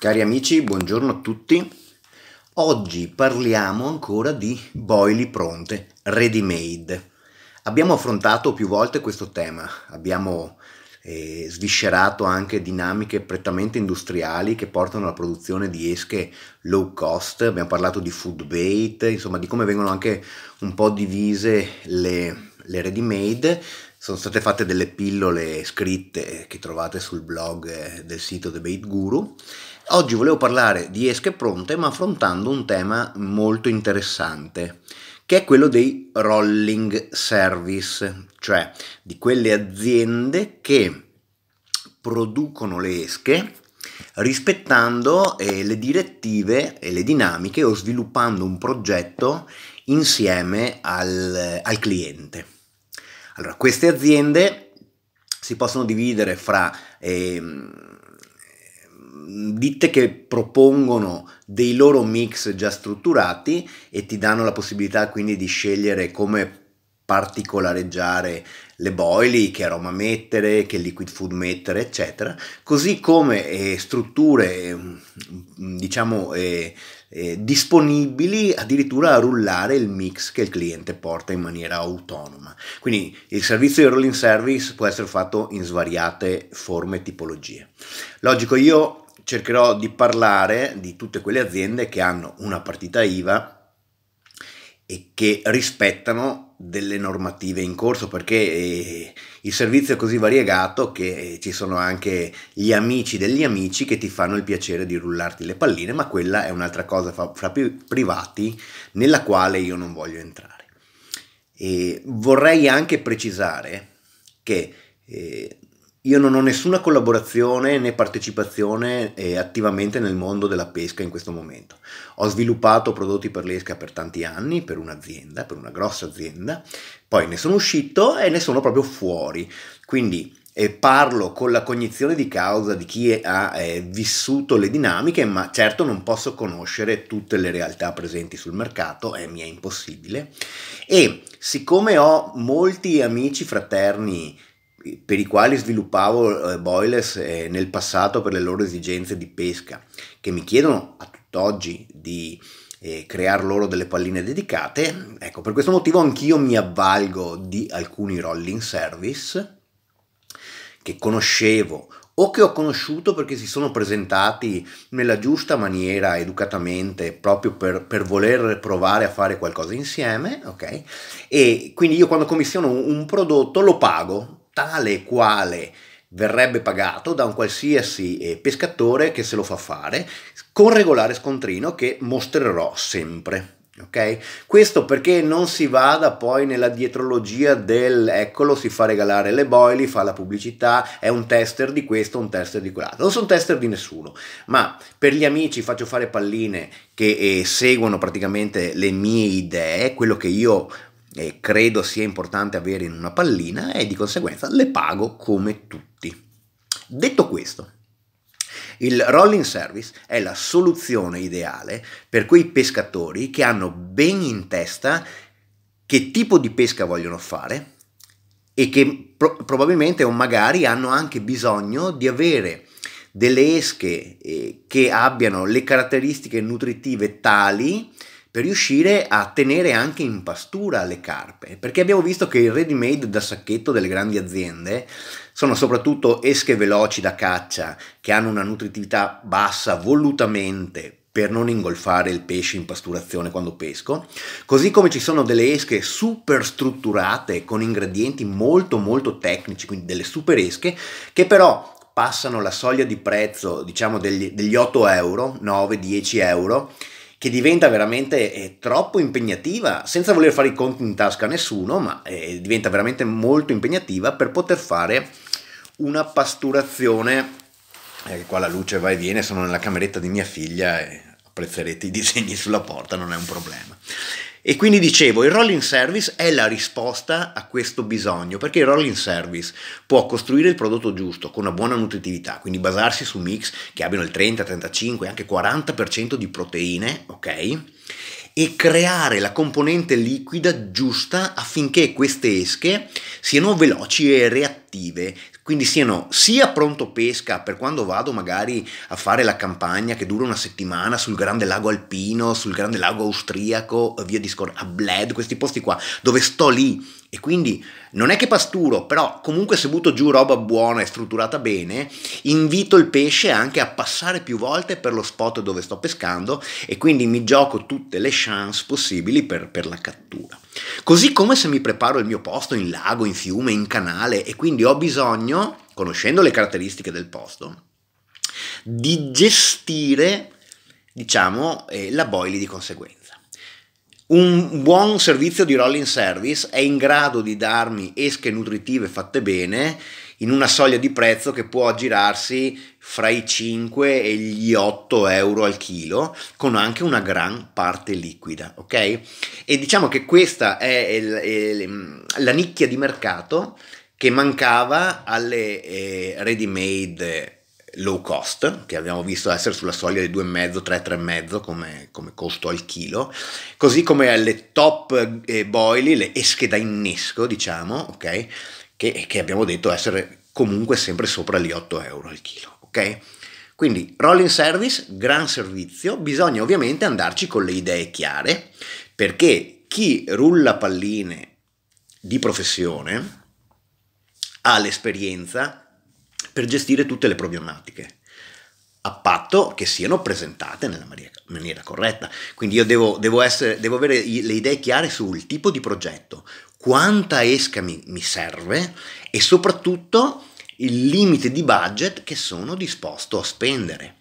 Cari amici, buongiorno a tutti. Oggi parliamo ancora di boili pronte, ready made. Abbiamo affrontato più volte questo tema, abbiamo eh, sviscerato anche dinamiche prettamente industriali che portano alla produzione di esche low cost, abbiamo parlato di food bait, insomma di come vengono anche un po' divise le, le ready made sono state fatte delle pillole scritte che trovate sul blog eh, del sito The Bait Guru. Oggi volevo parlare di esche pronte, ma affrontando un tema molto interessante, che è quello dei rolling service, cioè di quelle aziende che producono le esche rispettando eh, le direttive e le dinamiche o sviluppando un progetto insieme al, eh, al cliente. Allora, queste aziende si possono dividere fra eh, ditte che propongono dei loro mix già strutturati e ti danno la possibilità quindi di scegliere come particolareggiare le boili, che aroma mettere, che liquid food mettere, eccetera, così come eh, strutture mm, diciamo, eh, diciamo eh, disponibili addirittura a rullare il mix che il cliente porta in maniera autonoma. Quindi il servizio di rolling service può essere fatto in svariate forme e tipologie. Logico, io cercherò di parlare di tutte quelle aziende che hanno una partita IVA e che rispettano delle normative in corso perché eh, il servizio è così variegato che eh, ci sono anche gli amici degli amici che ti fanno il piacere di rullarti le palline ma quella è un'altra cosa fra, fra privati nella quale io non voglio entrare e vorrei anche precisare che eh, io non ho nessuna collaborazione né partecipazione eh, attivamente nel mondo della pesca in questo momento. Ho sviluppato prodotti per l'esca per tanti anni, per un'azienda, per una grossa azienda, poi ne sono uscito e ne sono proprio fuori. Quindi eh, parlo con la cognizione di causa di chi ha eh, vissuto le dinamiche, ma certo non posso conoscere tutte le realtà presenti sul mercato, eh, mi è impossibile. E siccome ho molti amici fraterni per i quali sviluppavo eh, boilers eh, nel passato per le loro esigenze di pesca, che mi chiedono a tutt'oggi di eh, creare loro delle palline dedicate. Ecco, per questo motivo anch'io mi avvalgo di alcuni rolling service che conoscevo o che ho conosciuto perché si sono presentati nella giusta maniera, educatamente, proprio per, per, voler provare a fare qualcosa insieme, ok? E quindi io quando commissiono un prodotto lo pago, tale e quale verrebbe pagato da un qualsiasi eh, pescatore che se lo fa fare con regolare scontrino che mostrerò sempre. Okay? Questo perché non si vada poi nella dietrologia del eccolo, si fa regalare le boili, fa la pubblicità, è un tester di questo, un tester di quell'altro. Non sono tester di nessuno, ma per gli amici faccio fare palline che eh, seguono praticamente le mie idee, quello che io e credo sia importante avere in una pallina e di conseguenza le pago come tutti. Detto questo, il rolling service è la soluzione ideale per quei pescatori che hanno ben in testa che tipo di pesca vogliono fare e che pro- probabilmente o magari hanno anche bisogno di avere delle esche eh, che abbiano le caratteristiche nutritive tali per riuscire a tenere anche in pastura le carpe, perché abbiamo visto che i ready made da sacchetto delle grandi aziende sono soprattutto esche veloci da caccia che hanno una nutritività bassa volutamente per non ingolfare il pesce in pasturazione quando pesco, così come ci sono delle esche super strutturate con ingredienti molto molto tecnici, quindi delle super esche che però passano la soglia di prezzo, diciamo degli, degli 8 euro, 9-10 euro che diventa veramente eh, troppo impegnativa, senza voler fare i conti in tasca a nessuno, ma eh, diventa veramente molto impegnativa per poter fare una pasturazione, eh, qua la luce va e viene, sono nella cameretta di mia figlia e apprezzerete i disegni sulla porta, non è un problema. E quindi dicevo, il rolling service è la risposta a questo bisogno, perché il rolling service può costruire il prodotto giusto, con una buona nutritività, quindi basarsi su mix che abbiano il 30, 35, anche 40% di proteine, ok? E creare la componente liquida giusta affinché queste esche siano veloci e reattive, quindi siano sia pronto pesca per quando vado magari a fare la campagna che dura una settimana sul grande lago alpino, sul grande lago austriaco, via discorrendo, a Bled, questi posti qua, dove sto lì e quindi non è che pasturo, però comunque se butto giù roba buona e strutturata bene, invito il pesce anche a passare più volte per lo spot dove sto pescando e quindi mi gioco tutte le chance possibili per, per la cattura. Così come se mi preparo il mio posto in lago, in fiume, in canale e quindi ho bisogno, conoscendo le caratteristiche del posto, di gestire, diciamo, eh, la boili di conseguenza un buon servizio di rolling service è in grado di darmi esche nutritive fatte bene in una soglia di prezzo che può aggirarsi fra i 5 e gli 8 euro al chilo, con anche una gran parte liquida, ok? E diciamo che questa è, il, è la nicchia di mercato che mancava alle eh, ready made low cost, che abbiamo visto essere sulla soglia di 2,5, 3,5 come, come costo al chilo, così come alle top eh, boili, le esche da innesco, diciamo, ok? Che, che, abbiamo detto essere comunque sempre sopra gli 8 euro al chilo, ok? Quindi rolling service, gran servizio, bisogna ovviamente andarci con le idee chiare, perché chi rulla palline di professione ha l'esperienza per gestire tutte le problematiche, a patto che siano presentate nella maniera corretta. Quindi io devo, devo, essere, devo avere le idee chiare sul tipo di progetto, quanta esca mi, mi serve e soprattutto il limite di budget che sono disposto a spendere.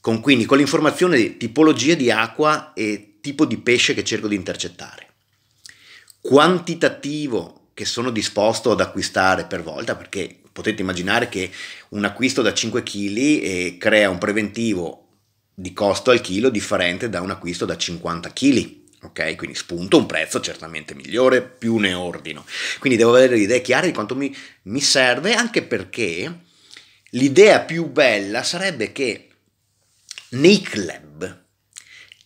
Con, quindi con l'informazione di tipologia di acqua e tipo di pesce che cerco di intercettare. Quantitativo che sono disposto ad acquistare per volta, perché potete immaginare che un acquisto da 5 kg eh, crea un preventivo di costo al chilo differente da un acquisto da 50 kg. Ok, quindi spunto un prezzo certamente migliore, più ne ordino. Quindi devo avere le idee chiare di quanto mi, mi serve, anche perché l'idea più bella sarebbe che nei club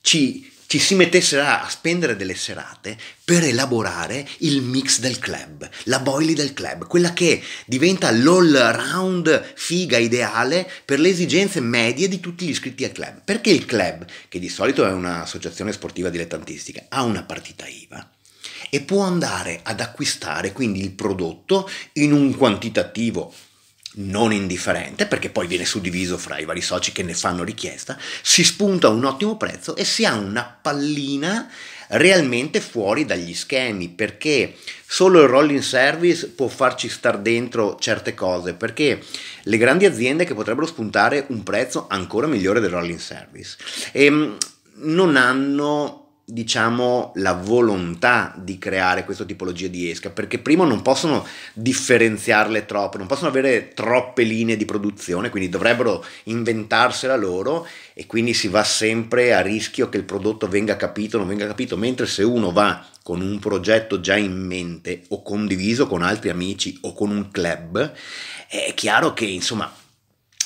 ci ci si mettesse a spendere delle serate per elaborare il mix del club, la boily del club, quella che diventa l'all round figa ideale per le esigenze medie di tutti gli iscritti al club. Perché il club, che di solito è un'associazione sportiva dilettantistica, ha una partita IVA e può andare ad acquistare quindi il prodotto in un quantitativo non indifferente, perché poi viene suddiviso fra i vari soci che ne fanno richiesta, si spunta un ottimo prezzo e si ha una pallina realmente fuori dagli schemi, perché solo il rolling service può farci star dentro certe cose, perché le grandi aziende che potrebbero spuntare un prezzo ancora migliore del rolling service e ehm, non hanno diciamo, la volontà di creare questa tipologia di esca, perché prima non possono differenziarle troppo, non possono avere troppe linee di produzione, quindi dovrebbero inventarsela loro e quindi si va sempre a rischio che il prodotto venga capito o non venga capito, mentre se uno va con un progetto già in mente o condiviso con altri amici o con un club, è chiaro che insomma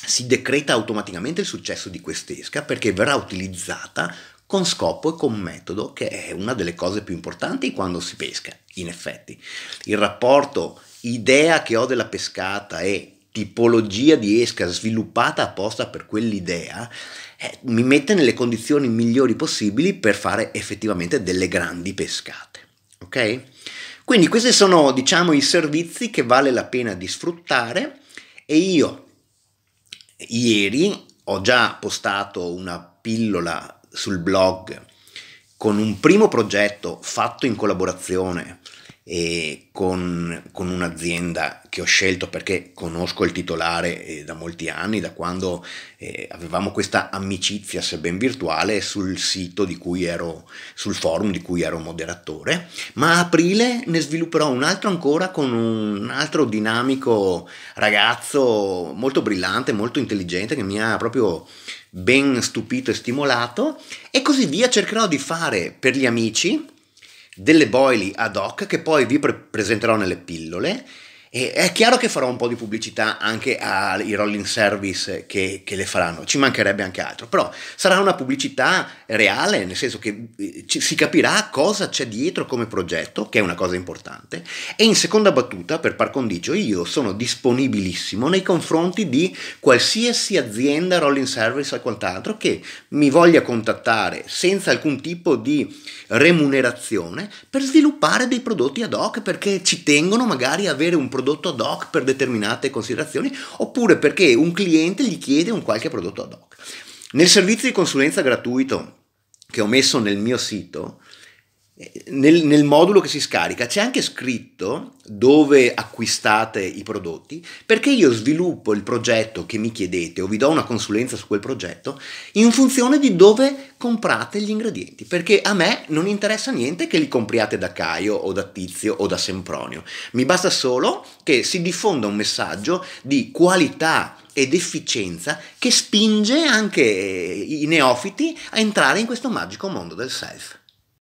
si decreta automaticamente il successo di quest'esca perché verrà utilizzata con scopo e con metodo, che è una delle cose più importanti quando si pesca, in effetti. Il rapporto idea che ho della pescata e tipologia di esca sviluppata apposta per quell'idea eh, mi mette nelle condizioni migliori possibili per fare effettivamente delle grandi pescate. Ok? Quindi questi sono, diciamo, i servizi che vale la pena di sfruttare e io ieri ho già postato una pillola sul blog con un primo progetto fatto in collaborazione e con, con, un'azienda che ho scelto perché conosco il titolare eh, da molti anni, da quando eh, avevamo questa amicizia, sebbene virtuale, sul sito di cui ero, sul forum di cui ero moderatore, ma a aprile ne svilupperò un altro ancora con un altro dinamico ragazzo molto brillante, molto intelligente, che mi ha proprio ben stupito e stimolato e così via cercherò di fare per gli amici delle boili ad hoc che poi vi pre- presenterò nelle pillole e è chiaro che farò un po' di pubblicità anche ai rolling service che, che, le faranno, ci mancherebbe anche altro, però sarà una pubblicità reale, nel senso che eh, ci, si capirà cosa c'è dietro come progetto, che è una cosa importante, e in seconda battuta, per par condicio, io sono disponibilissimo nei confronti di qualsiasi azienda, rolling service o quant'altro che mi voglia contattare senza alcun tipo di remunerazione per sviluppare dei prodotti ad hoc perché ci tengono magari a avere un prodotto prodotto ad hoc per determinate considerazioni oppure perché un cliente gli chiede un qualche prodotto ad hoc. Nel servizio di consulenza gratuito che ho messo nel mio sito nel, nel, modulo che si scarica c'è anche scritto dove acquistate i prodotti, perché io sviluppo il progetto che mi chiedete o vi do una consulenza su quel progetto in funzione di dove comprate gli ingredienti, perché a me non interessa niente che li compriate da Caio o da Tizio o da Sempronio, mi basta solo che si diffonda un messaggio di qualità ed efficienza che spinge anche i neofiti a entrare in questo magico mondo del self.